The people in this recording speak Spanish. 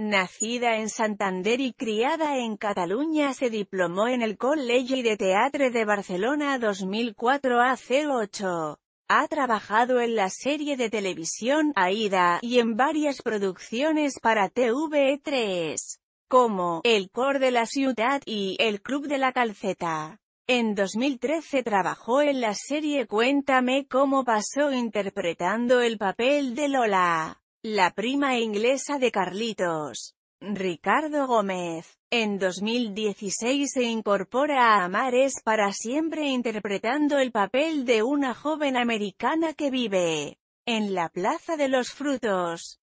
Nacida en Santander y criada en Cataluña se diplomó en el Colegio de Teatre de Barcelona 2004 a 8 Ha trabajado en la serie de televisión Aida y en varias producciones para TV3, como El Cor de la Ciudad y El Club de la Calceta. En 2013 trabajó en la serie Cuéntame cómo pasó interpretando el papel de Lola. La prima inglesa de Carlitos. Ricardo Gómez. En 2016 se incorpora a Amares para siempre interpretando el papel de una joven americana que vive en la Plaza de los Frutos.